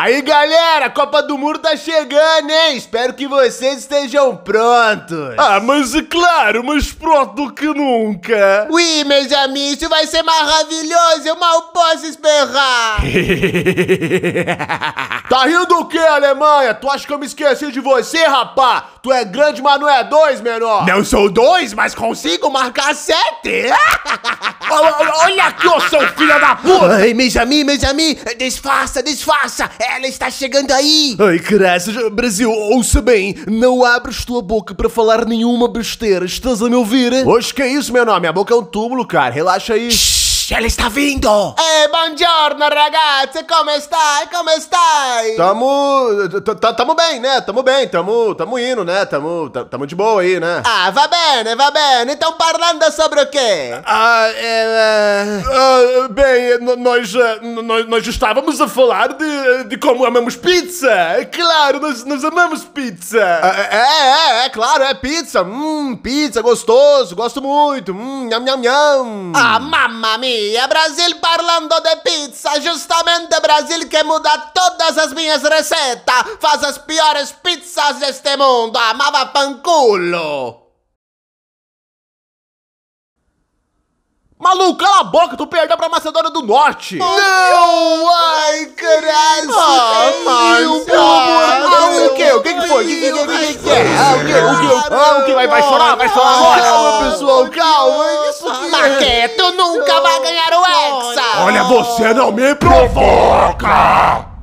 Aí galera, Copa do Mundo tá chegando, hein? Espero que vocês estejam prontos. Ah, mas é claro, mais pronto do que nunca. Ui, meus amigos, isso vai ser maravilhoso, eu mal posso esperar. tá rindo o quê, Alemanha? Tu acha que eu me esqueci de você, rapá? Tu é grande, mas não é dois, menor. Não sou dois, mas consigo marcar sete. olha, olha aqui, ô seu da puta! Ai, Benjamin, Benjamin, desfaça, desfaça! Ela está chegando aí! Ai, graças, Brasil, ouça bem, não abres tua boca para falar nenhuma besteira, estás a me ouvir? Hoje que é isso, meu nome? A boca é um túmulo, cara, relaxa aí. Shhh ela está vindo! Ehi, é, buongiorno ragazzi, Como stai? como está? Tamo. Tamo bem, né? Tamo bem, tamo, tamo indo, né? Tamo, tamo de boa aí, né? Ah, va bene, va bene. Então, parlando sobre o quê? Ah, é. é... Ah, bem, nós, eh, nós, nós estávamos a falar de, de como amamos pizza. É claro, nós, nós amamos pizza. Ah, é, é, é, é, claro, é pizza. Hum, pizza, gostoso, gosto muito. Hum, nham, nham, nham. Ah, mamma mia, Brasil parlando de pizza. Justamente Brasil que muda todas as minhas receitas. Faz as piores pizzas deste mundo. Amava panculo. Maluco, cala a boca, tu perdeu pra Macedônia do Norte! Não! Ai, caralho! Ah, Márcio! Ah, o que? O que que foi? O que foi? o que? É? Ah, o que? o que? Ah, vai, vai chorar? Vai chorar agora! Calma, pessoal, calma! É isso aqui nunca vai ganhar o Hexa! Olha, você não me provoca!